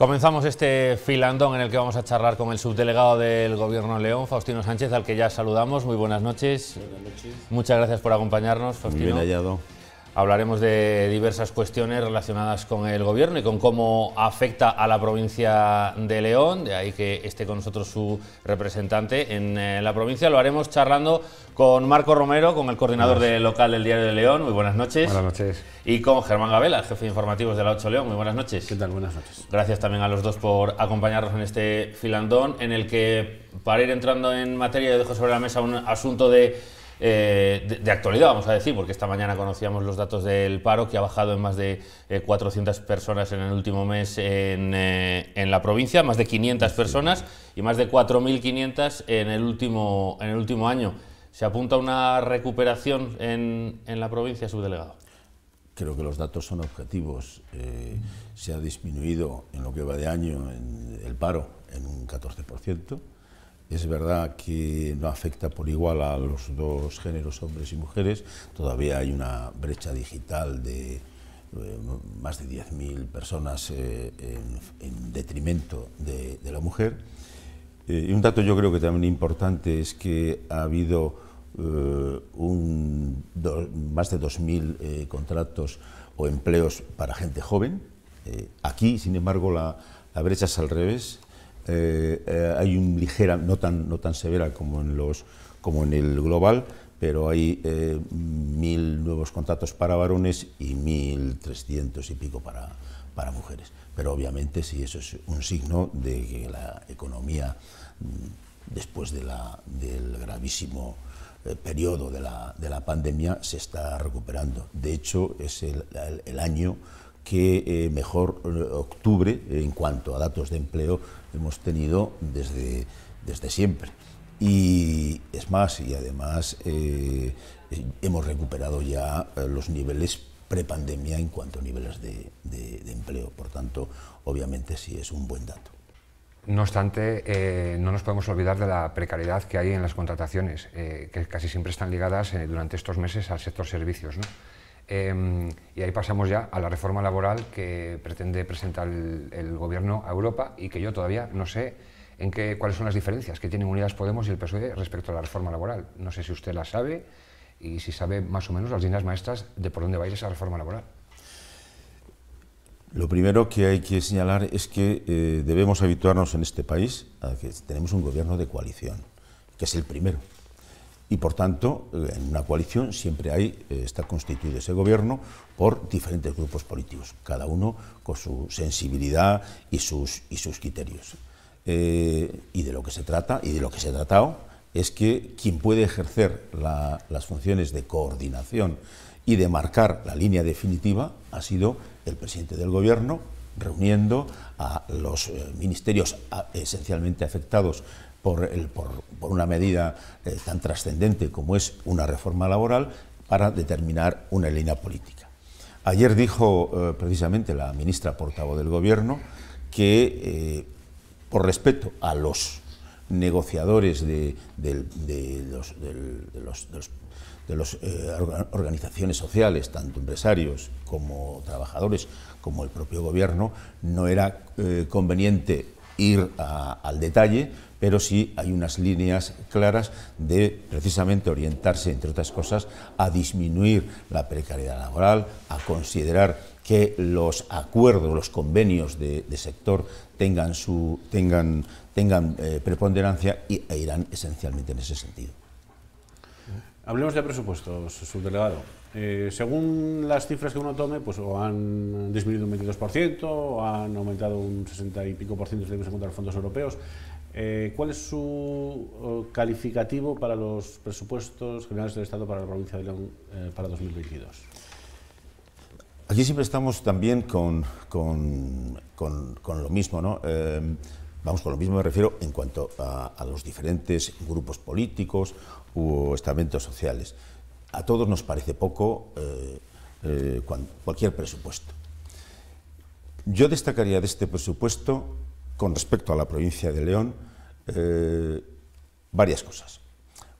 Comenzamos este filandón en el que vamos a charlar con el subdelegado del Gobierno León, Faustino Sánchez, al que ya saludamos. Muy buenas noches. Buenas noches. Muchas gracias por acompañarnos, Faustino. hallado. Hablaremos de diversas cuestiones relacionadas con el gobierno y con cómo afecta a la provincia de León, de ahí que esté con nosotros su representante en eh, la provincia. Lo haremos charlando con Marco Romero, con el coordinador local del Diario de León. Muy buenas noches. Buenas noches. Y con Germán Gabela, jefe de informativos de la 8 León. Muy buenas noches. ¿Qué tal? Buenas noches. Gracias también a los dos por acompañarnos en este filandón en el que, para ir entrando en materia, yo dejo sobre la mesa un asunto de eh, de, actualidad, vamos a decir, porque esta mañana conocíamos los datos del paro que ha bajado en más de 400 eh, personas en el último mes en, eh, la provincia, más de 500 personas y más de 4.500 en, el último, en el último año. ¿Se apunta una recuperación en, la provincia, subdelegado? Creo que los datos son objetivos. se ha disminuido en lo que va de año el paro en un 14%. Es verdad que no afecta por igual a los dos géneros, hombres y mujeres. Todavía hay una brecha digital de eh, más de 10.000 personas eh, en, detrimento de, la mujer. Eh, y un dato yo creo que también importante es que ha habido más de 2.000 contratos o empleos para gente joven. aquí, sin embargo, la brecha es al revés eh, eh, hay un ligera, no tan, no tan severa como en, los, como en el global, pero hay eh, mil nuevos contratos para varones y mil trescientos y pico para, para mujeres. Pero obviamente sí, eso es un signo de que la economía, mm, después de la, del gravísimo periodo de la, de la pandemia, se está recuperando. De hecho, es el año que eh, mejor eh, octubre eh, en cuanto a datos de empleo hemos tenido desde, desde siempre. Y es más, y además hemos recuperado ya los niveles prepandemia en cuanto a niveles de, empleo. Por tanto, obviamente sí es un buen dato. No obstante, no nos podemos olvidar de la precariedad que hay en las contrataciones, que casi siempre están ligadas durante estos meses al sector servicios. Em, y ahí pasamos ya a la reforma laboral que pretende presentar el, Gobierno a Europa y que yo todavía no sé en qué, cuáles son las diferencias que tienen Unidas Podemos y el PSOE respecto a la reforma laboral. No sé si usted la sabe y si sabe más o menos las líneas maestras de por dónde va a ir esa reforma laboral. Lo primero que hay que señalar es que eh, debemos habituarnos en este país a que tenemos un gobierno de coalición, que es el primero y por tanto en una coalición siempre hay, eh, está constituido ese gobierno por diferentes grupos políticos, cada uno con su sensibilidad y sus, y sus criterios. Eh, y de lo que se trata, y de lo que se ha tratado, es que quien puede ejercer las funciones de coordinación y de marcar la línea definitiva ha sido el presidente del gobierno, reuniendo a los eh, ministerios esencialmente afectados por, una medida eh, tan trascendente como es una reforma laboral para determinar una línea política. Ayer dijo eh, precisamente la ministra portavoz del Gobierno que, eh, por respeto a los negociadores de, los, las organizaciones sociales, tanto empresarios como trabajadores, como el propio Gobierno, no era conveniente ir al detalle, pero sí hay unas líneas claras de precisamente orientarse, entre otras cosas, a disminuir la precariedad laboral, a considerar que los acuerdos, los convenios de, sector tengan, su, tengan, tengan eh, preponderancia y, e irán esencialmente en ese sentido. Hablemos de presupuestos, subdelegado. Eh, según las cifras que uno tome, pues o han disminuido un 22%, o han aumentado un 60 y pico por ciento si tenemos en cuenta los fondos europeos. Eh, ¿Cuál es su calificativo para los presupuestos generales del Estado para la provincia de León eh, para 2022? Aquí siempre estamos también con, lo mismo, ¿no? vamos con lo mismo me refiero en cuanto a los diferentes grupos políticos u estamentos sociales. A todos nos parece poco eh, eh, cualquier presupuesto. Yo destacaría de este presupuesto, con respecto a la provincia de León, eh, varias cosas.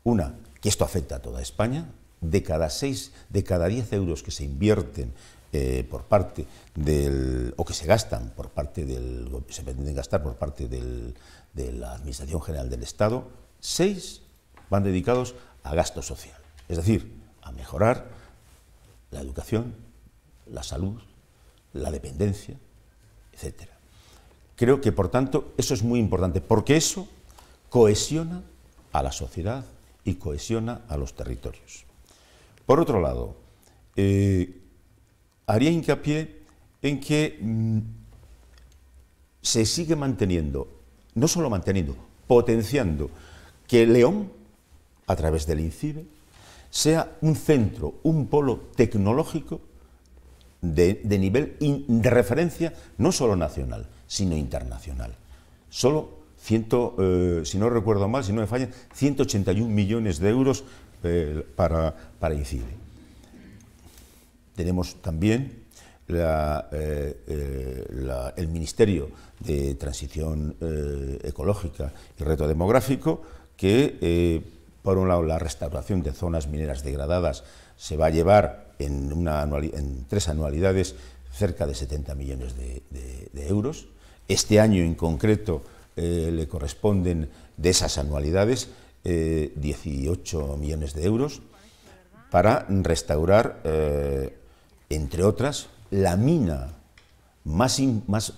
Una, que esto afecta a toda España. De cada, seis, de cada diez euros que se invierten por parte del, o que se gastan por parte del, se pretenden gastar por parte del, de la Administración General del Estado, seis van dedicados a gasto social, es decir, a mejorar la educación, la salud, la dependencia, etc. Creo que, por tanto, eso es muy importante, porque eso cohesiona a la sociedad y cohesiona a los territorios. Por otro lado, eh, haría hincapié en que mm, se sigue manteniendo, no solo manteniendo, potenciando que León a través del INCIBE, sea un centro, un polo tecnológico de, nivel de referencia no solo nacional, sino internacional. Solo, ciento, eh, si no recuerdo mal, si no me falla, 181 millones de euros eh, para, para INCIBE. Tenemos también eh, el Ministerio de Transición Ecológica y Reto Demográfico que por un lado, la restauración de zonas mineras degradadas se va a llevar en, tres anualidades cerca de 70 millones de, euros. Este año en concreto eh, le corresponden de esas anualidades 18 eh, millones de euros para restaurar, eh, entre otras, la mina más,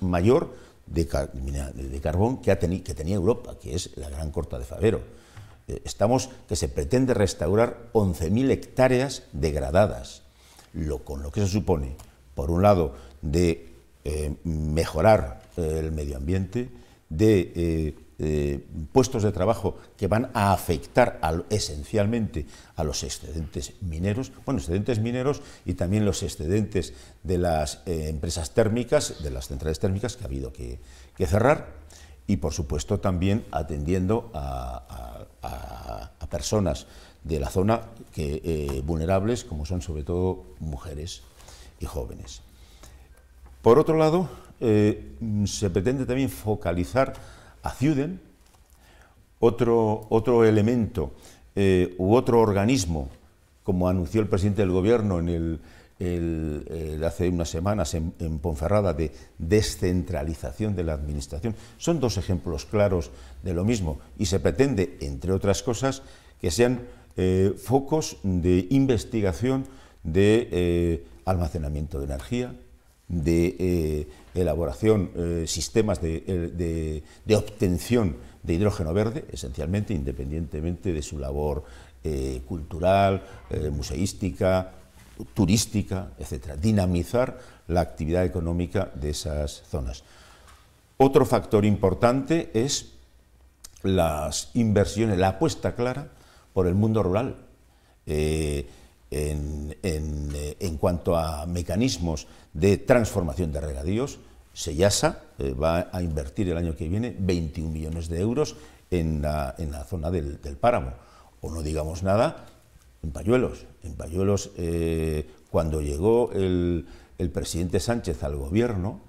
mayor de, carbón que, que tenía Europa, que es la Gran Corta de Favero estamos que se pretende restaurar 11.000 hectáreas degradadas, con lo que se supone, por un lado, de eh, mejorar eh, el medio ambiente, de eh, puestos de trabajo que van a afectar esencialmente a los excedentes mineros, bueno, excedentes mineros y también los excedentes de las empresas térmicas, de las centrales térmicas que ha habido que, cerrar, y por supuesto también atendiendo a a, personas de la zona que, eh, vulnerables, como son sobre todo mujeres y jóvenes. Por otro lado, eh, se pretende también focalizar a Ciuden, otro, otro elemento eh, u otro organismo, como anunció el presidente del Gobierno en el, hace unas semanas en, Ponferrada de descentralización de la administración. Son dos ejemplos claros de lo mismo y se pretende, entre otras cosas, que sean eh, focos de investigación de eh, almacenamiento de energía, de eh, elaboración, sistemas de, obtención de hidrógeno verde, esencialmente, independientemente de su labor cultural, museística, turística, etcétera, dinamizar la actividad económica de esas zonas. Otro factor importante es las inversiones, la apuesta clara por el mundo rural. Eh, eh, en, cuanto a mecanismos de transformación de regadíos, Sellasa eh, va a invertir el año que viene 21 millones de euros en la, en la zona del páramo. O no digamos nada en Payuelos, En pañuelos, eh, cuando llegó el, presidente Sánchez al gobierno,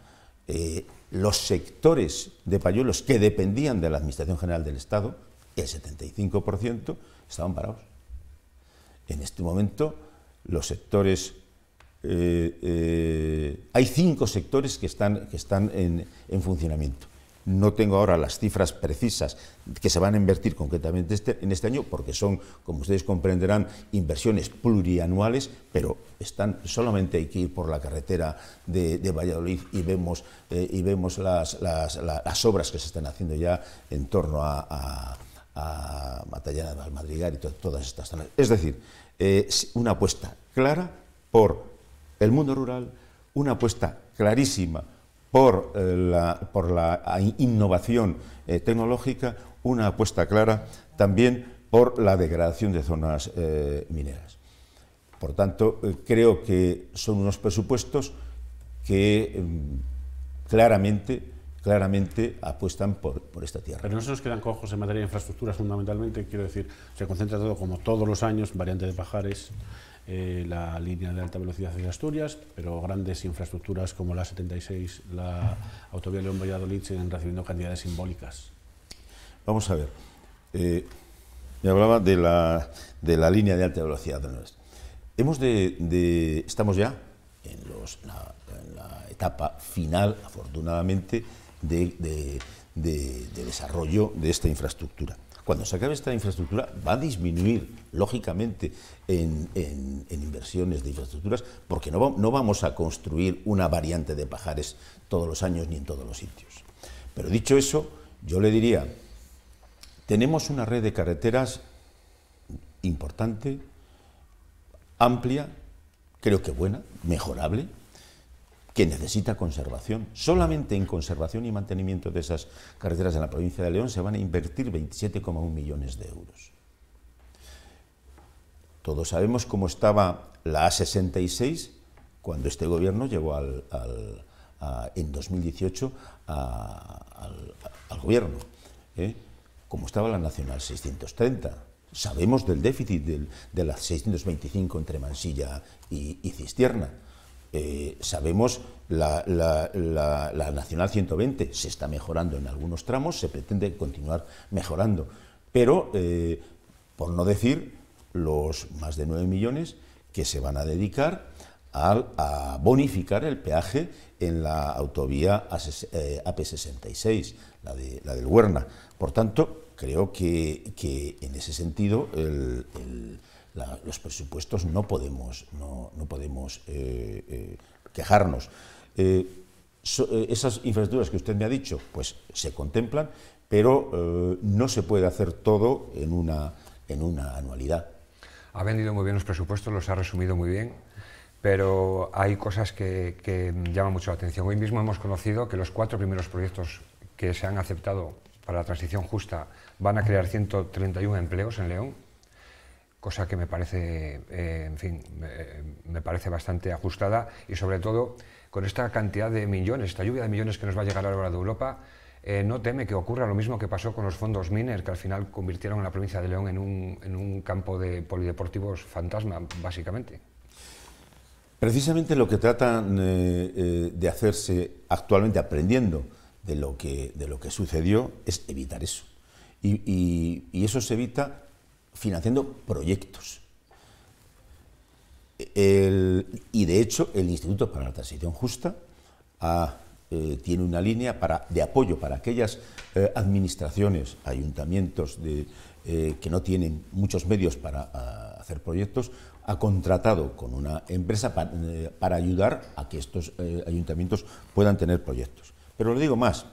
eh, los sectores de Payuelos que dependían de la Administración General del Estado, el 75%, estaban parados. En este momento, los sectores... Eh, hay cinco sectores que están, que están en funcionamiento. No tengo ahora las cifras precisas que se van a invertir concretamente este, en este año, porque son, como ustedes comprenderán, inversiones plurianuales, pero están, solamente hay que ir por la carretera de, Valladolid y vemos, eh, y vemos las, obras que se están haciendo ya en torno a, Matallana, de Madrigal y todas estas zonas. Es decir, eh, una apuesta clara por el mundo rural, una apuesta clarísima por, eh, la, por la innovación eh, tecnológica, una apuesta clara también por la degradación de zonas eh, mineras. Por tanto, creo que son unos presupuestos que em, claramente claramente apuestan por, por, esta tierra. Pero no se nos quedan cojos en materia de infraestructuras fundamentalmente, quiero decir, se concentra todo como todos los años, variante de pajares, eh, la línea de alta velocidad en Asturias, pero grandes infraestructuras como la 76, la autovía León-Valladolid, siguen recibiendo cantidades simbólicas. Vamos a ver, eh, me hablaba de la, de la, línea de alta velocidad. Hemos de, de estamos ya en, la, en, la, etapa final, afortunadamente, de, de desarrollo de esta infraestructura. Cuando se acabe esta infraestructura va a disminuir, lógicamente, en, inversiones de infraestructuras, porque no, no vamos a construir una variante de pajares todos los años ni en todos los sitios. Pero dicho eso, yo le diría, tenemos una red de carreteras importante, amplia, creo que buena, mejorable, que necesita conservación. Solamente en conservación y mantenimiento de esas carreteras en la provincia de León se van a invertir 27,1 millones de euros. Todos sabemos cómo estaba la A66 cuando este gobierno llegó en 2018 al, al, gobierno, ¿eh? Cómo como estaba la Nacional 630. Sabemos del déficit de la 625 entre Mansilla y, y Cistierna eh, sabemos la, la, Nacional 120 se está mejorando en algunos tramos, se pretende continuar mejorando, pero eh, por no decir los más de 9 millones que se van a dedicar a, bonificar el peaje en la autovía AP66, eh, la, de, la del Huerna. Por tanto, creo que, en ese sentido el los presupuestos no podemos, no, podemos eh, eh, quejarnos. Eh, esas infraestructuras que usted me ha dicho, pues se contemplan, pero no se puede hacer todo en una, en una anualidad. Ha vendido muy bien los presupuestos, los ha resumido muy bien pero hay cosas que, que, llaman mucho la atención. Hoy mismo hemos conocido que los cuatro primeros proyectos que se han aceptado para la transición justa van a crear 131 empleos en León cosa que me parece, eh, en fin, me, parece bastante ajustada y sobre todo con esta cantidad de millones, esta lluvia de millones que nos va a llegar a la hora de Europa, eh, no teme que ocurra lo mismo que pasó con los fondos Miner, que al final convirtieron a la provincia de León en un, campo de polideportivos fantasma, básicamente. Precisamente lo que tratan eh, de hacerse actualmente, aprendiendo de lo que, de lo que sucedió, es evitar eso. Y, y, eso se evita financiando proyectos. y de hecho, el Instituto para la Transición Justa ah, eh, tiene una línea para, de apoyo para aquellas eh, administraciones, ayuntamientos de, eh, que no tienen muchos medios para ah, hacer proyectos, ha contratado con una empresa para ayudar a que estos ayuntamientos puedan tener proyectos. Pero le digo más,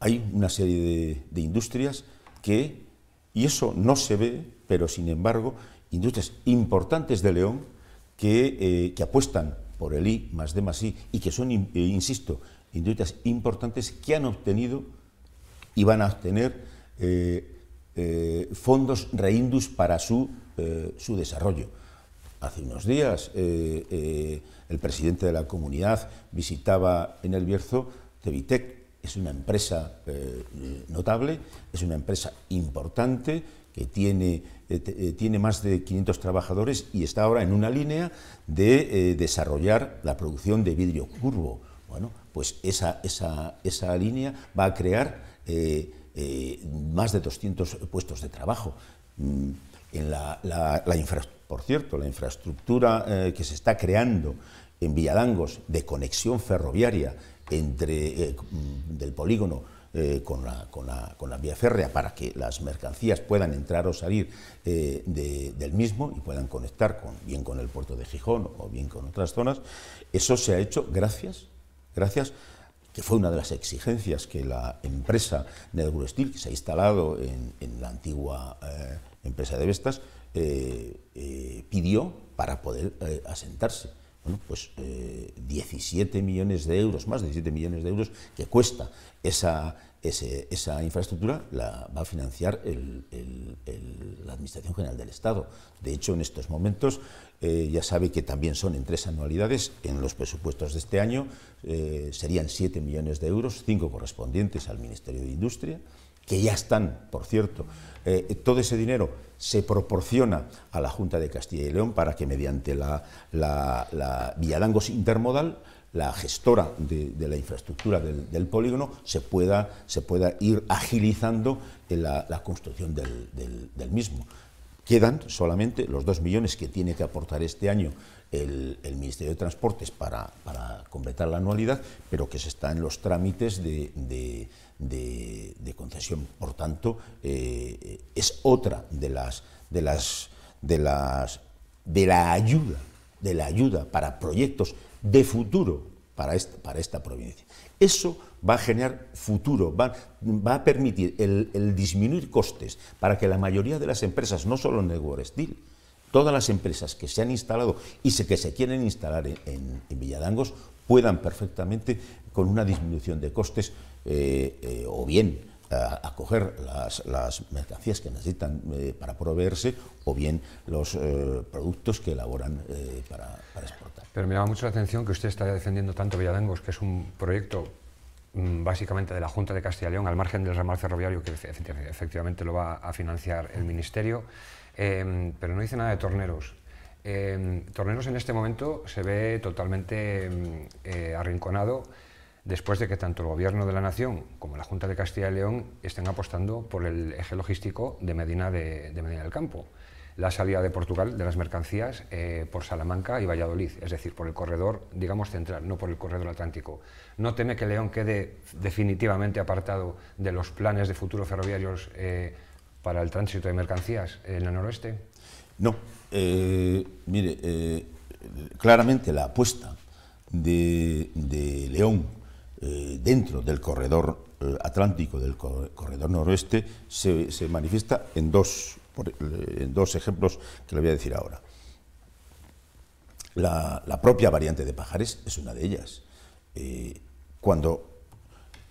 hay una serie de, de industrias que y eso no se ve, pero sin embargo, industrias importantes de León que, eh, apuestan por el I más D I y que son, eh, insisto, industrias importantes que han obtenido y van a obtener eh, fondos reindus para su, su desarrollo. Hace unos días el presidente de la comunidad visitaba en el Bierzo Tevitec, es una empresa eh, notable, es una empresa importante que tiene, eh, eh, tiene más de 500 trabajadores y está ahora en una línea de desarrollar la producción de vidrio curvo. Bueno, pues esa, esa, línea va a crear más de 200 puestos de trabajo. Mm, en por cierto, la infraestructura que se está creando en Villadangos de conexión ferroviaria entre, eh, mm, del polígono eh, con, la, con, la, con, la, vía férrea para que las mercancías puedan entrar o salir eh, del mismo y puedan conectar con, bien con el puerto de Gijón o bien con otras zonas. Eso se ha hecho gracias, gracias que fue una de las exigencias que la empresa Nedgro Steel, que se ha instalado en, la antigua empresa de Vestas, pidió para poder asentarse bueno, pues eh, diecisiete 17 millones de euros, más de 17 millones de euros que cuesta esa, infraestructura, la va a financiar la Administración General del Estado. De hecho, en estos momentos eh, ya sabe que también son en tres anualidades, en los presupuestos de este año eh, serían 7 millones de euros, 5 correspondientes al Ministerio de Industria, que ya están, por cierto. Eh, todo ese dinero se proporciona a la Junta de Castilla y León para que mediante la, Villadangos Intermodal la gestora de, la infraestructura del, polígono se pueda, se pueda, ir agilizando la, construcción del, mismo. Quedan solamente los dos millones que tiene que aportar este año el, Ministerio de Transportes para, completar la anualidad, pero que se está en los trámites de de, concesión. Por tanto, eh, eh, es otra de las, de las, de las, de la ayuda, de la ayuda para proyectos de futuro para esta, para esta provincia. Eso va a generar futuro, va, va a permitir el, disminuir costes para que la mayoría de las empresas, no solo en el todas las empresas que se han instalado y que se quieren instalar en Villadangos puedan perfectamente, con una disminución de costes, eh, eh, o bien acoger las, mercancías que necesitan eh, para proveerse o bien los productos que elaboran para, exportar. Pero me llama mucho la atención que usted está defendiendo tanto Villadangos, que es un proyecto mm, básicamente de la Junta de Castilla y León, al margen del ramal ferroviario que efectivamente lo va a financiar el Ministerio, em, pero no dice nada de torneros. Em, torneros en este momento se ve totalmente em, arrinconado después de que tanto el Gobierno de la Nación como la Junta de Castilla y León estén apostando por el eje logístico de Medina, de, Medina del Campo, la salida de Portugal de las mercancías eh, por Salamanca y Valladolid, es decir, por el corredor, digamos, central, no por el corredor atlántico. No teme que León quede definitivamente apartado de los planes de futuro ferroviarios eh, para el tránsito de mercancías en el noroeste. No, eh, mire, claramente la apuesta de León eh, dentro del corredor eh, atlántico, del corredor noroeste, se, manifiesta en dos, eh, en dos ejemplos que le voy a decir ahora. La, propia variante de Pajares es una de ellas. cuando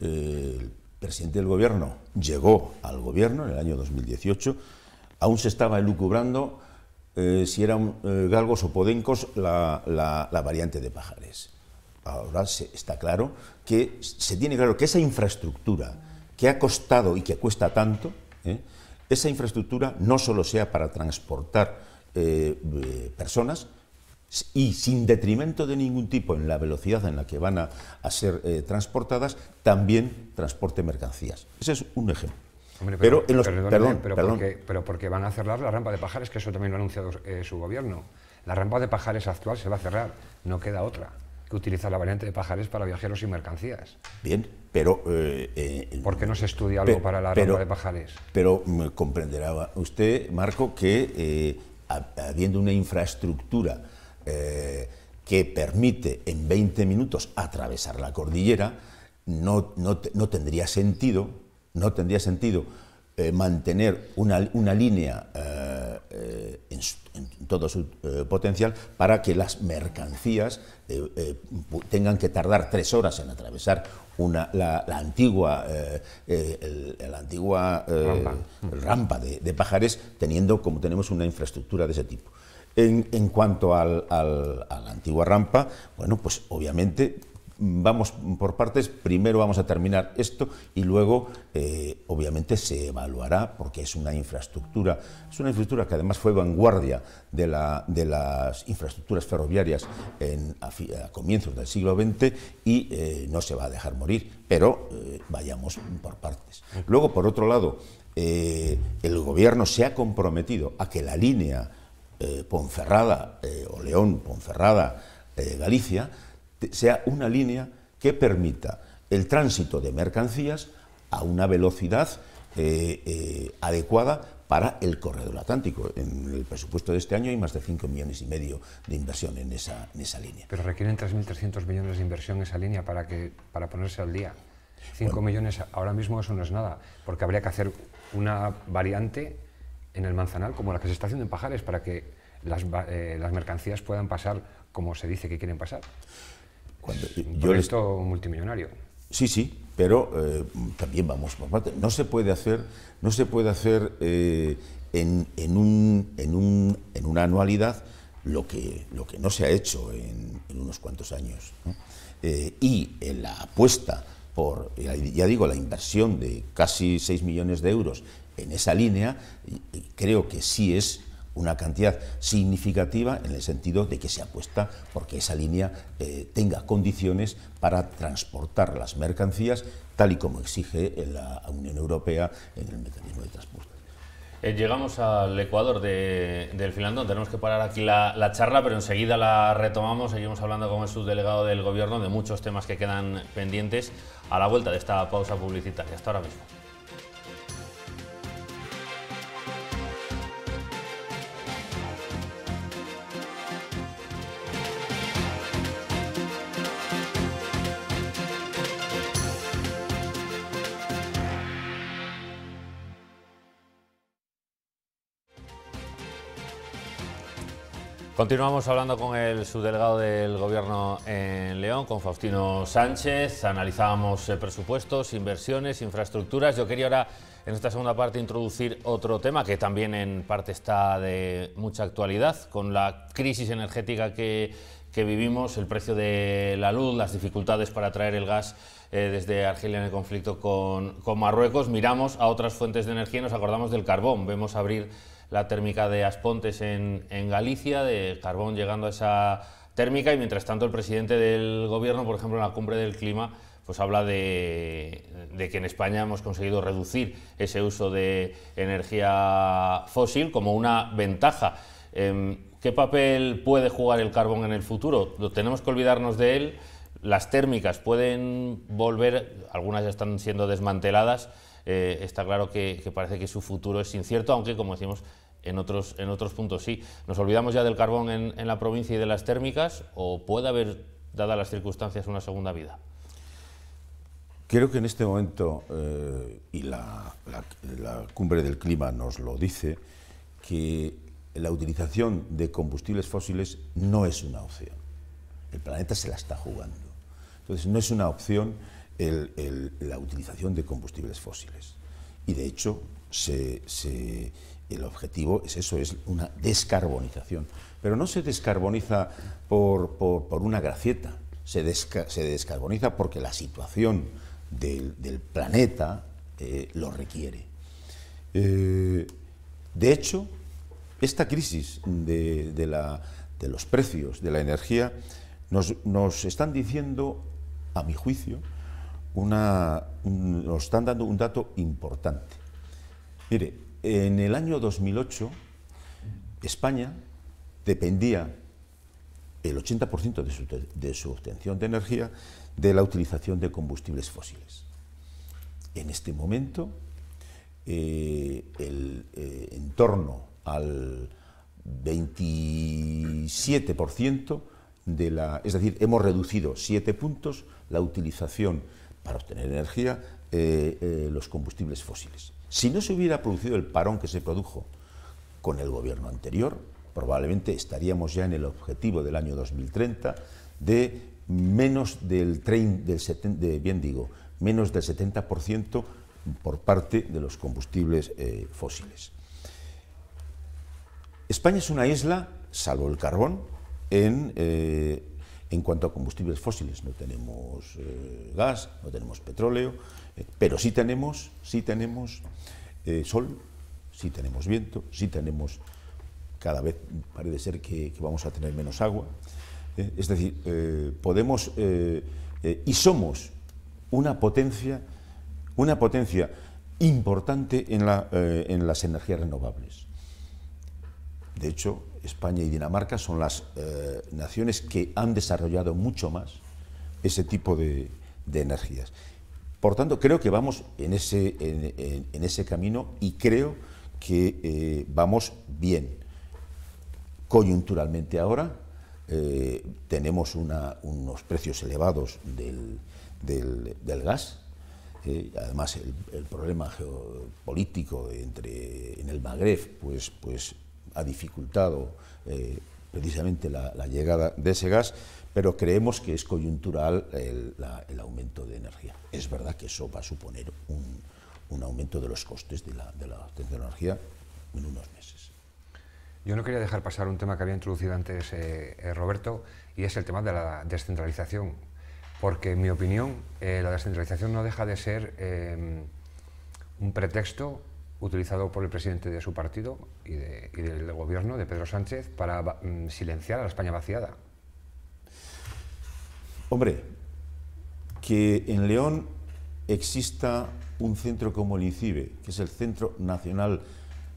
el presidente del gobierno llegó al gobierno en el año 2018, aún se estaba elucubrando si eran galgos o podencos la, la, variante de Pajares ahora está claro que se tiene claro que esa infraestructura que ha costado y que cuesta tanto, ¿eh? esa infraestructura no solo sea para transportar eh, eh, personas y sin detrimento de ningún tipo en la velocidad en la que van a, ser transportadas, también transporte mercancías. Ese es un ejemplo. pero, perdón, Porque, pero, Porque, van a cerrar la rampa de pajares, que eso también lo ha anunciado su gobierno. La rampa de pajares actual se va a cerrar, no queda otra utilizar la variante de Pajares para viajeros y mercancías. Bien, pero... Eh, eh ¿Por qué no se estudia algo para la rambla de Pajares? Pero comprenderá usted, Marco, que eh, habiendo una infraestructura eh, que permite en 20 minutos atravesar la cordillera, no, no, tendría sentido, no tendría sentido mantener una, línea en, todo su potencial para que las mercancías eh, eh, tengan que tardar tres horas en atravesar una, la, antigua, la antigua eh, rampa, de, de, pajares, teniendo como tenemos una infraestructura de ese tipo. En, cuanto al, a la antigua rampa, bueno, pues obviamente vamos por partes, primero vamos a terminar esto y luego, eh, obviamente, se evaluará porque es una infraestructura, es una infraestructura que además fue vanguardia de, las infraestructuras ferroviarias a, comienzos del siglo XX y eh, no se va a dejar morir, pero eh, vayamos por partes. Luego, por otro lado, el gobierno se ha comprometido a que la línea Ponferrada o León-Ponferrada Galicia sea una línea que permita el tránsito de mercancías a una velocidad eh, eh, adecuada para el corredor atlántico. En el presupuesto de este año hay más de 5 millones y medio de inversión en esa, línea. Pero requieren 3.300 millones de inversión en esa línea para, que, para ponerse al día. 5 millones ahora mismo eso no es nada, porque habría que hacer una variante en el Manzanal como la que se está haciendo en Pajares para que las eh, mercancías puedan pasar como se dice que quieren pasar. Eh, yo he visto multimillonario. Sí, sí, pero eh, también vamos por parte. No se puede hacer, no se puede hacer eh, en, un, en, una anualidad lo que, lo que no se ha hecho en, unos cuantos años. y la apuesta por, ya digo, la inversión de casi 6 millones de euros en esa línea, creo que sí es una cantidad significativa en el sentido de que se apuesta porque esa línea eh, tenga condiciones para transportar las mercancías tal y como exige la Unión Europea en el mecanismo de transporte. Eh, llegamos al Ecuador del Finlandón. Tenemos que parar aquí la, la, charla, pero enseguida la retomamos. Seguimos hablando con el subdelegado del Gobierno de muchos temas que quedan pendientes a la vuelta de esta pausa publicitaria. Hasta ahora mismo. Continuamos hablando con el subdelegado del Gobierno en León, con Faustino Sánchez. Analizábamos eh, presupuestos, inversiones, infraestructuras. Yo quería ahora, en esta segunda parte, introducir otro tema que también en parte está de mucha actualidad, con la crisis energética que, vivimos, el precio de la luz, las dificultades para traer el gas eh, desde Argelia en el conflicto con, Marruecos. Miramos a otras fuentes de energía nos acordamos del carbón. Vemos abrir la térmica de Aspontes en, Galicia, de carbón llegando a esa térmica y mientras tanto el presidente del gobierno, por ejemplo, en la cumbre del clima, pues habla de, que en España hemos conseguido reducir ese uso de energía fósil como una ventaja. Em, ¿Qué papel puede jugar el carbón en el futuro? ¿Tenemos que olvidarnos de él? ¿Las térmicas pueden volver? Algunas ya están siendo desmanteladas. Eh, está claro que, parece que su futuro es incierto, aunque como decimos, en otros, en otros puntos sí. ¿Nos olvidamos ya del carbón en, la provincia y de las térmicas o puede haber, dadas las circunstancias, una segunda vida? Creo que en este momento, eh, y la, la, cumbre del clima nos lo dice, que la utilización de combustibles fósiles no es una opción. El planeta se la está jugando. Entonces, no es una opción la utilización de combustibles fósiles. Y de hecho, el objetivo es eso, es una descarbonización. Pero no se descarboniza por, una gracieta, se, descarboniza porque la situación del, planeta eh, lo requiere. Eh, de hecho, esta crisis de, los precios de la energía nos, nos están diciendo, a mi juicio, una, nos están dando un dato importante. Mire, en el año 2008 España dependía el 80% de su, obtención de energía de la utilización de combustibles fósiles. En este momento, eh, el, eh, en torno al 27% de la... Es decir, hemos reducido 7 puntos la utilización para obtener energía eh, eh, los combustibles fósiles. Si no se hubiera producido el parón que se produjo con el gobierno anterior, probablemente estaríamos ya en el objetivo del año 2030 de menos del, del seten, de, bien digo, menos del 70% por parte de los combustibles eh, fósiles. España es una isla, salvo el carbón, en en cuanto a combustibles fósiles, no tenemos eh, gas, no tenemos petróleo, eh, pero sí tenemos, sí tenemos eh, sol, sí tenemos viento, sí tenemos, cada vez parece ser que, vamos a tener menos agua. es decir, podemos y somos una potencia, una potencia importante en, en las energías renovables. De hecho, España y Dinamarca son las eh, naciones que han desarrollado mucho más ese tipo de, energías. Por tanto, creo que vamos en ese, camino y creo que eh, vamos bien. Coyunturalmente ahora eh, tenemos unos precios elevados del, gas, además el, problema geopolítico entre, en el Magreb pues, pues ha dificultado eh, precisamente la, llegada de ese gas, pero creemos que es coyuntural el, aumento de energía. Es verdad que eso va a suponer un, aumento de los costes de la, de energía en unos meses. Yo no quería dejar pasar un tema que había introducido antes eh, eh, Roberto, y es el tema de la descentralización, porque en mi opinión la descentralización no deja de ser un pretexto utilizado por el presidente de su partido y, del gobierno, de Pedro Sánchez, para mm, silenciar a la España vaciada. Hombre, que en León exista un centro como el INCIBE, que es el Centro Nacional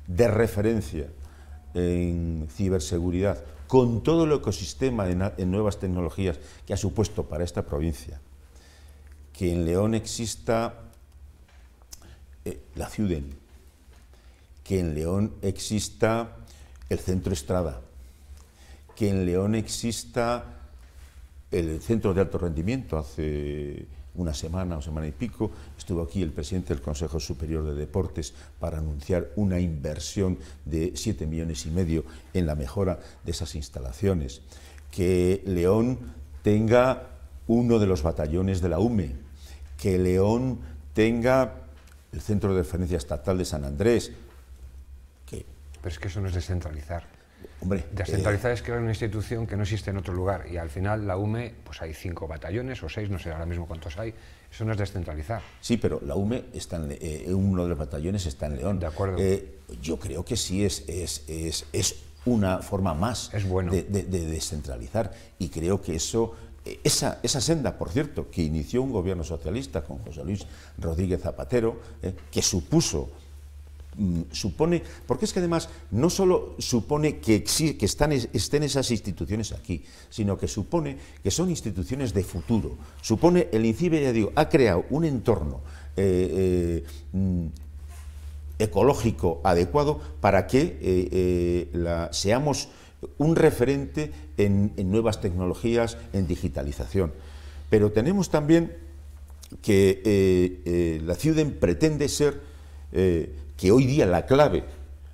de Referencia en Ciberseguridad, con todo el ecosistema de en nuevas tecnologías que ha supuesto para esta provincia, que en León exista eh, la CIUDEN, que en León exista el centro Estrada, que en León exista el centro de alto rendimiento. Hace una semana o semana y pico estuvo aquí el presidente del Consejo Superior de Deportes para anunciar una inversión de 7 millones y medio en la mejora de esas instalaciones. Que León tenga uno de los batallones de la UME, que León tenga el Centro de Referencia Estatal de San Andrés, pero es que eso no es descentralizar. descentralizar eh, es crear una institución que no existe en otro lugar y al final la UME, pues hay cinco batallones o seis, no sé ahora mismo cuántos hay, eso no es descentralizar. Sí, pero la UME está en, eh, eh, uno de los batallones está en León. De acuerdo. yo creo que sí es, es, una forma más de, descentralizar y creo que eso... Esa, esa, senda, por cierto, que inició un gobierno socialista con José Luis Rodríguez Zapatero, que supuso Mm, supone, porque es que además no solo supone que, estén esas instituciones aquí, sino que supone que son instituciones de futuro. Supone, el INCIBE, ya digo, ha creado un entorno eh, eh, mm, ecológico adecuado para que eh, seamos un referente en, nuevas tecnologías, en digitalización. Pero tenemos también que la ciudad pretende ser que hoy día la clave,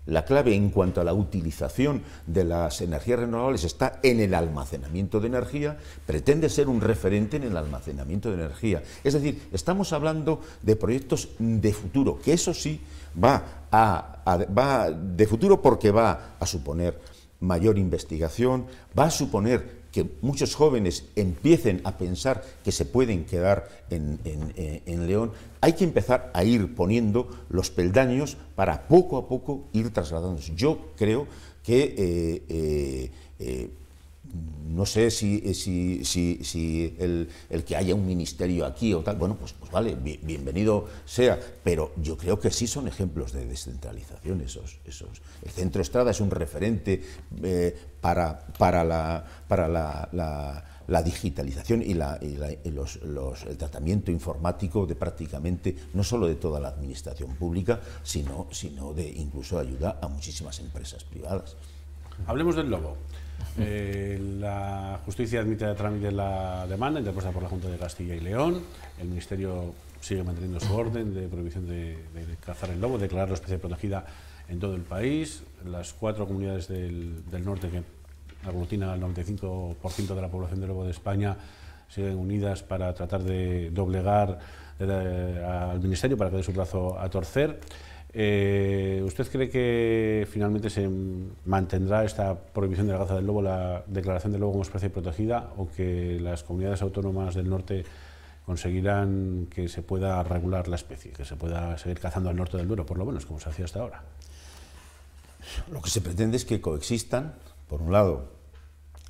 la clave en cuanto a la utilización de las energías renovables está en el almacenamiento de energía, pretende ser un referente en el almacenamiento de energía. Es decir, estamos hablando de proyectos de futuro, que eso sí va, a, de futuro porque va a suponer mayor investigación, va a suponer que muchos jóvenes empiecen a pensar que se pueden quedar eh, en, León, hay que empezar a ir poniendo los peldaños para poco a poco ir trasladándose. Yo creo que eh, eh, no sé si, eh, si, el, que haya un ministerio aquí o tal, bueno, pues, pues vale, bienvenido sea, pero yo creo que sí son ejemplos de descentralización esos. esos. El Centro Estrada es un referente eh, para, para, la, para la, digitalización y, la, el tratamiento informático de prácticamente, no solo de toda la administración pública, sino, sino de incluso ayuda a muchísimas empresas privadas. Hablemos del lobo. Eh, la justicia admite a trámite la demanda interpuesta por la Junta de Castilla y León. El Ministerio sigue manteniendo su orden de prohibición de, cazar el lobo, declarar la especie protegida en todo el país. Las cuatro comunidades del, norte que aglutina al 95% de la población de lobo de España siguen unidas para tratar de doblegar eh, al Ministerio para que dé su brazo a torcer. Eh, ¿Usted cree que finalmente se mantendrá esta prohibición de la caza del lobo, la declaración del lobo como especie protegida, o que las comunidades autónomas del norte conseguirán que se pueda regular la especie, que se pueda seguir cazando al norte del duro, por lo menos, como se hacía hasta ahora? Lo que se pretende es que coexistan, por un lado,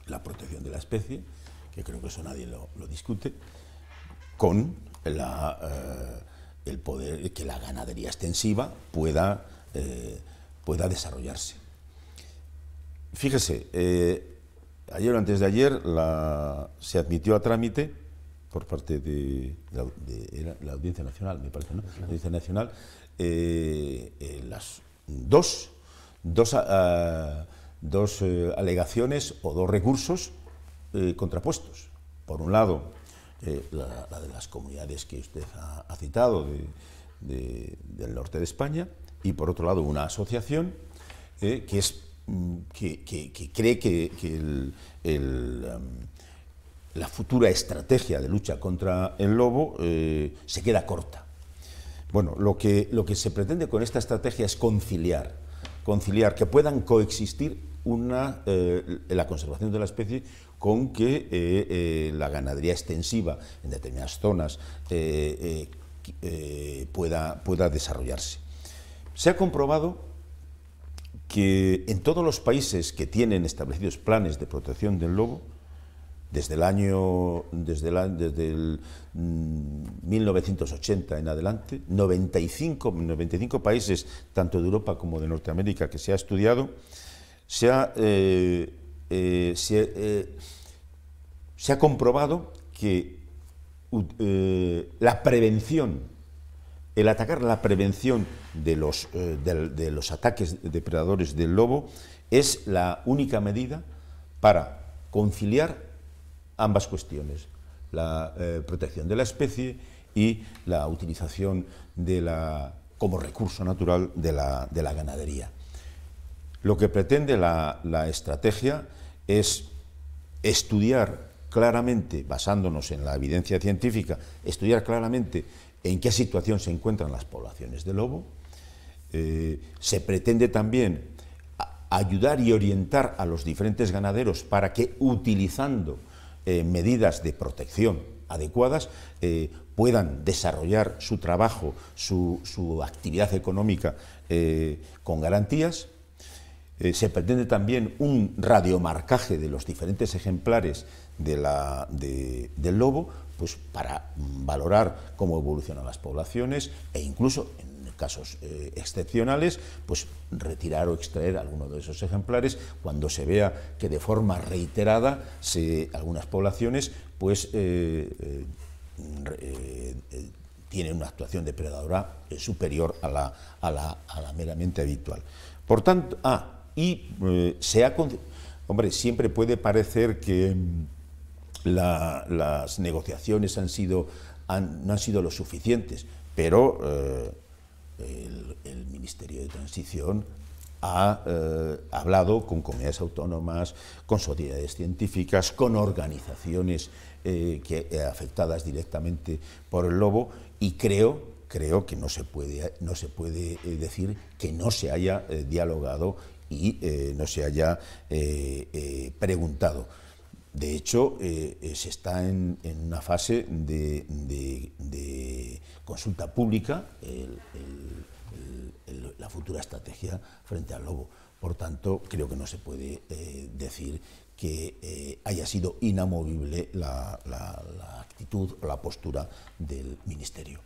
la protección de la especie, que creo que eso nadie lo, discute, con la... Eh, el poder, que la ganadería extensiva pueda, eh, pueda desarrollarse. Fíjese, eh, ayer o antes de ayer la, se admitió a trámite por parte de, la, Audiencia Nacional, me parece, ¿no? La Audiencia Nacional, eh, las dos, dos, ah, dos alegaciones o dos recursos contrapuestos. Por un lado, eh, la, de las comunidades que usted ha, citado del norte de España, y por otro lado una asociación eh, que, es, mm, que, cree que, em, la futura estrategia de lucha contra el lobo eh, se queda corta. Bueno, lo que, lo que se pretende con esta estrategia es conciliar, conciliar, que puedan coexistir una, la conservación de la especie con que eh, eh, la ganadería extensiva en determinadas zonas eh, pueda, pueda desarrollarse. Se ha comprobado que en todos los países que tienen establecidos planes de protección del lobo, desde el año desde, desde 1980 mm, en adelante, 95, 95 países, tanto de Europa como de Norteamérica, que se ha estudiado, se ha, se ha comprobado que eh, la prevención, el atacar la prevención eh, de los, ataques depredadores del lobo es la única medida para conciliar ambas cuestiones, la eh, protección de la especie y la utilización de la, como recurso natural de la, ganadería. Lo que pretende la estrategia es estudiar claramente, basándonos en la evidencia científica, estudiar claramente en qué situación se encuentran las poblaciones de lobo. Eh, se pretende también ayudar y orientar a los diferentes ganaderos para que utilizando eh, medidas de protección adecuadas eh, puedan desarrollar su trabajo, su actividad económica con garantías. se pretende también un radiomarcaje de los diferentes ejemplares de la, de, del lobo, pues para valorar cómo evolucionan las poblaciones e incluso en casos eh, excepcionales, pues retirar o extraer alguno de esos ejemplares cuando se vea que de forma reiterada algunas poblaciones pues eh, eh, tienen una actuación depredadora superior a la, a, la, a la, meramente habitual. Por tanto, ah, y se ha... Hombre, siempre puede parecer que mm, las negociaciones han sido, no han sido lo suficientes, pero eh, el, Ministerio de Transición eh, ha hablado con comunidades autónomas, con sociedades científicas, con organizaciones eh, afectadas directamente por el lobo y creo creo que no puede, no se puede decir que no se haya dialogado y no se haya preguntado. De hecho, eh, eh, se está en, una fase de, consulta pública la futura estrategia frente al lobo. Por tanto, creo que no se puede eh, decir que haya sido inamovible la, la actitud o la postura del Ministerio.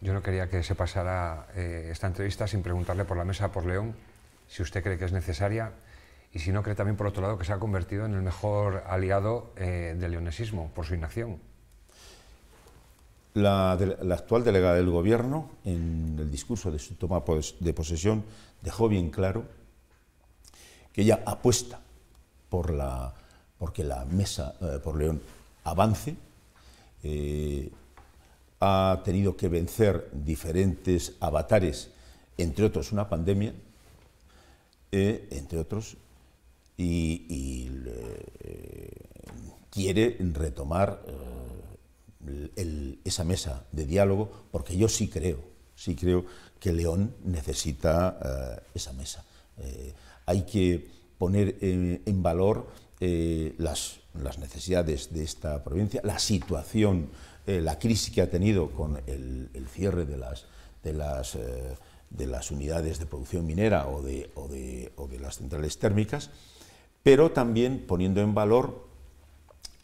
Yo no quería que se pasara esta entrevista sin preguntarle por la mesa por León si usted cree que es necesaria y si no cree también, por otro lado, que se ha convertido en el mejor aliado eh, del leonesismo por su inacción. La, actual delegada del Gobierno, en el discurso de su toma de posesión, dejó bien claro que ella apuesta por la, porque la mesa eh, por León avance. Eh, ha tenido que vencer diferentes avatares, entre otros una pandemia, entre otros y, eh, quiere retomar eh, esa mesa de diálogo, porque yo sí creo, sí creo que León necesita eh, esa mesa. hay que poner en, valor las, necesidades de esta provincia, la situación, la crisis que ha tenido con el, cierre de las... De las unidades de producción minera o de las centrales térmicas, pero también poniendo en valor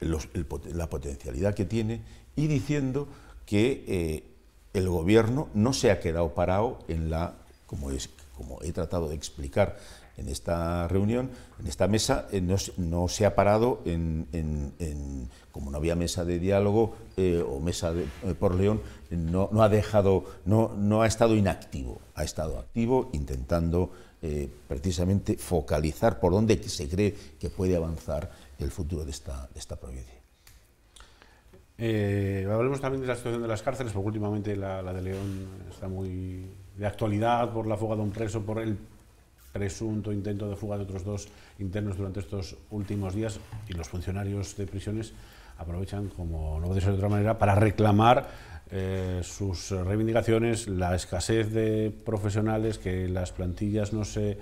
la potencialidad que tiene y diciendo que eh, el gobierno no se ha quedado parado en la, como, es, como he tratado de explicar en esta reunión, en esta mesa, eh, no, se ha parado en, como no había mesa de diálogo eh, o mesa por León, no, no, ha dejado, no, no ha estado inactivo, ha estado activo intentando eh, precisamente focalizar por dónde se cree que puede avanzar el futuro de esta, de esta provincia. Eh, hablemos también de la situación de las cárceles, porque últimamente la de León está muy de actualidad por la fuga de un preso, por el presunto intento de fuga de otros dos internos durante estos últimos días y los funcionarios de prisiones aprovechan, como no puede ser de otra manera, para reclamar eh, sus reivindicaciones, la escasez de profesionales, que las plantillas no se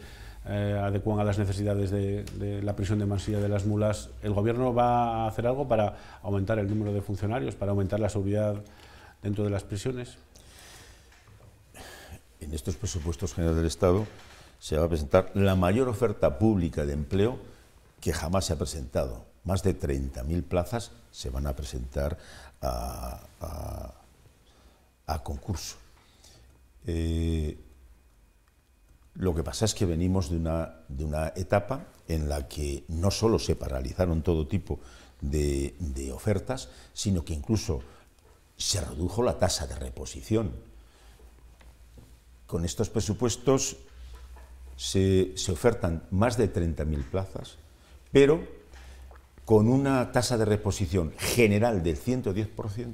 eh, adecuan a las necesidades de, de, la prisión de Mansilla de las Mulas. ¿El Gobierno va a hacer algo para aumentar el número de funcionarios, para aumentar la seguridad dentro de las prisiones? En estos presupuestos generales del Estado se va a presentar la mayor oferta pública de empleo que jamás se ha presentado más de 30.000 plazas se van a presentar a, concurso. Eh, lo que pasa es que venimos de una, de una, etapa en la que no solo se paralizaron todo tipo de, ofertas, sino que incluso se redujo la tasa de reposición. Con estos presupuestos se, se ofertan más de 30.000 plazas, pero con una tasa de reposición general del 110%,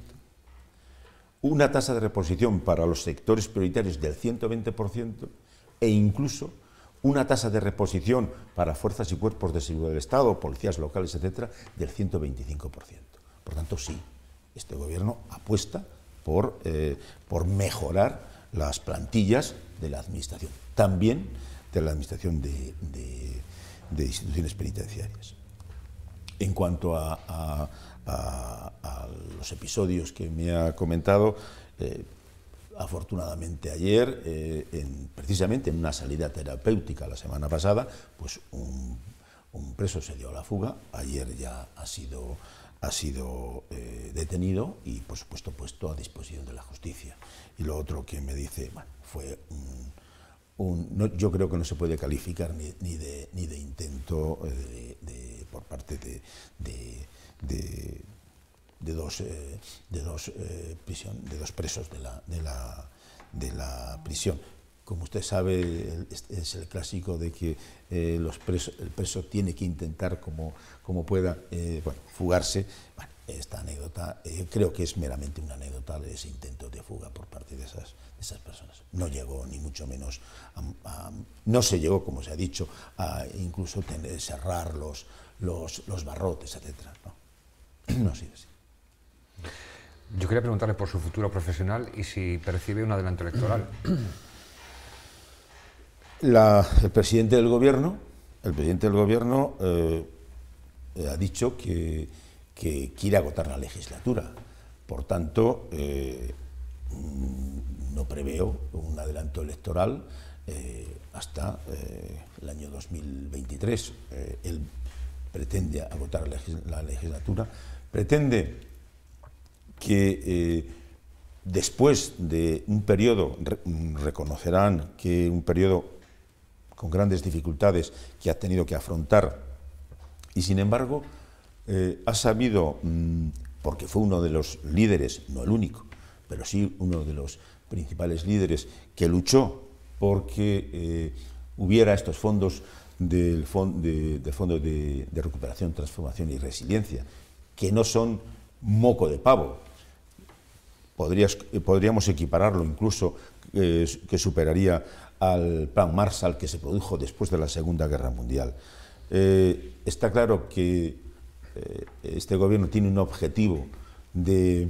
una tasa de reposición para los sectores prioritarios del 120% e incluso una tasa de reposición para fuerzas y cuerpos de seguridad del Estado, policías locales, etcétera, del 125%. Por tanto, sí, este gobierno apuesta eh, por, mejorar las plantillas de la Administración, también de la Administración de instituciones penitenciarias. En cuanto a, los episodios que me ha comentado, eh, afortunadamente ayer, eh, precisamente en una salida terapéutica la semana pasada, pues un, preso se dio a la fuga, ayer ya ha sido ha sido eh, detenido y por supuesto puesto a disposición de la justicia. Y lo otro que me dice, bueno, fue un, yo creo que no se puede calificar ni, de, intento eh, por parte de, dos, presos de la, prisión. Como usted sabe, es el clásico de que eh, el preso tiene que intentar como, pueda eh, fugarse. esta anécdota creo que es meramente una anécdota de ese intento de fuga por parte de esas, de esas personas no llegó, ni mucho menos, a, no se llegó, como se ha dicho, a incluso tener, cerrar los, barrotes, etc. No, no sigue así. Yo quería preguntarle por su futuro profesional y si percibe un adelanto electoral. el presidente del gobierno, el presidente del gobierno eh, eh, ha dicho que, quiere agotar la legislatura. Por tanto, eh, no preveo un adelanto electoral eh, hasta eh, el año 2023. Eh, él pretende votar la legislatura, pretende que después de un periodo, reconocerán que un periodo con grandes dificultades que ha tenido que afrontar y sin embargo ha sabido, mm, porque fue uno de los líderes, no el único, pero sí uno de los principales líderes que luchó porque eh, hubiera estos fondos del, de, Fondo de, Recuperación, Transformación y Resiliencia, que no son moco de pavo. Podrías, eh, podríamos equipararlo incluso, eh, que superaría al plan Marshall que se produjo después de la Segunda Guerra Mundial. está claro que este gobierno tiene un objetivo de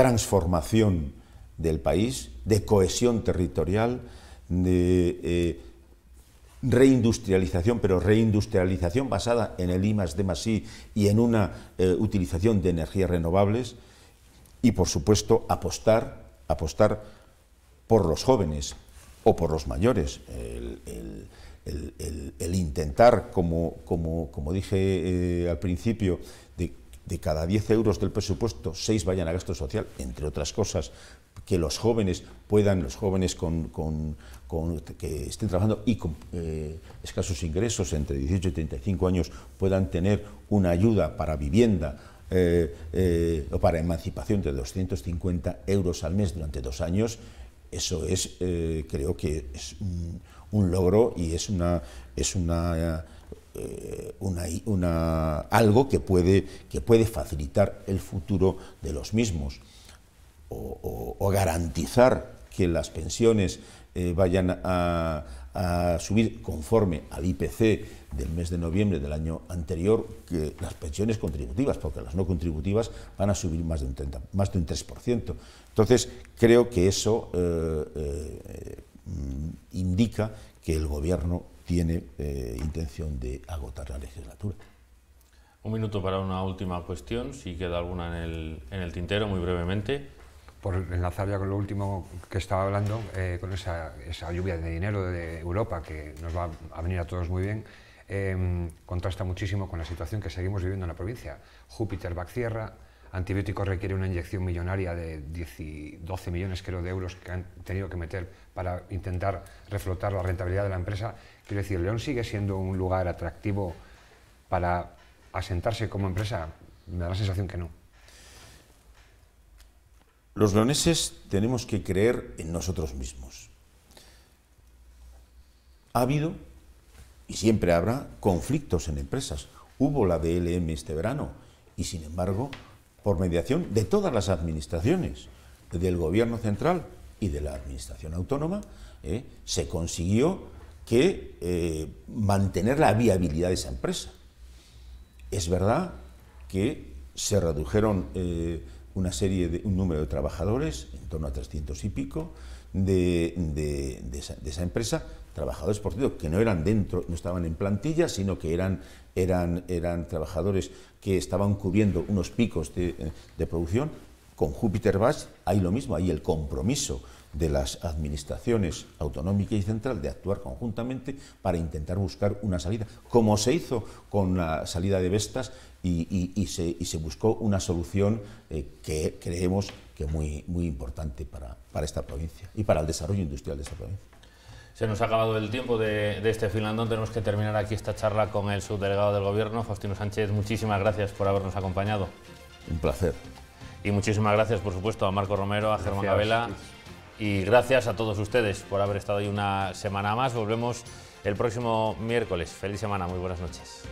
transformación del país, de cohesión territorial, de eh, reindustrialización, pero reindustrialización basada en el I más D I y en una eh, utilización de energías renovables y, por supuesto, apostar, apostar por los jóvenes o por los mayores. El, intentar, como, como, dije eh, al principio, de de cada 10 euros del presupuesto, 6 vayan a gasto social, entre otras cosas, que los jóvenes puedan, los jóvenes con, que estén trabajando y con eh, escasos ingresos entre 18 y 35 años puedan tener una ayuda para vivienda eh, eh, o para emancipación de 250 euros al mes durante dos años, eso es, creo que es un, un, logro y es una... Es una eh, una, algo que puede, que puede facilitar el futuro de los mismos o, garantizar que las pensiones eh, vayan a, subir conforme al IPC del mes de noviembre del año anterior, que las pensiones contributivas, porque las no contributivas van a subir más de un, 30, más de un 3%. Entonces, creo que eso eh, mm, indica que el Gobierno tiene eh, intención de agotar la legislatura. Un minuto para una última cuestión, si queda alguna en el, en el tintero, muy brevemente. Por enlazar ya con lo último que estaba hablando, eh, con esa, esa, lluvia de dinero de Europa que nos va a venir a todos muy bien, em, contrasta muchísimo con la situación que seguimos viviendo en la provincia. Júpiter va antibiótico antibióticos requiere una inyección millonaria de 12 millones creo, de euros que han tenido que meter para intentar reflotar la rentabilidad de la empresa, Quiero decir, León sigue siendo un lugar atractivo para asentarse como empresa. Me da la sensación que no. Los leoneses tenemos que creer en nosotros mismos. Ha habido y siempre habrá conflictos en empresas. Hubo la DLM este verano y, sin embargo, por mediación de todas las administraciones, del gobierno central y de la administración autónoma, eh, se consiguió que eh, mantener la viabilidad de esa empresa. Es verdad que se redujeron eh, una serie de, un número de trabajadores, en torno a 300 y pico, de, esa, empresa, trabajadores, por cierto, que no eran dentro, no estaban en plantilla, sino que eran, eran, eran trabajadores que estaban cubriendo unos picos de, eh, producción. Con Júpiter Bash hay lo mismo, hay el compromiso de las administraciones autonómica y central de actuar conjuntamente para intentar buscar una salida, como se hizo con la salida de Vestas y, se, buscó una solución eh, que creemos que muy, muy importante para, para esta provincia y para el desarrollo industrial de esta provincia. Se nos ha acabado el tiempo de, de, este Finlandón. Tenemos que terminar aquí esta charla con el subdelegado del Gobierno, Faustino Sánchez. Muchísimas gracias por habernos acompañado. Un placer. Y muchísimas gracias, por supuesto, a Marco Romero, a Germán Gabela y gracias a todos ustedes por haber estado ahí una semana más. Volvemos el próximo miércoles. Feliz semana, muy buenas noches.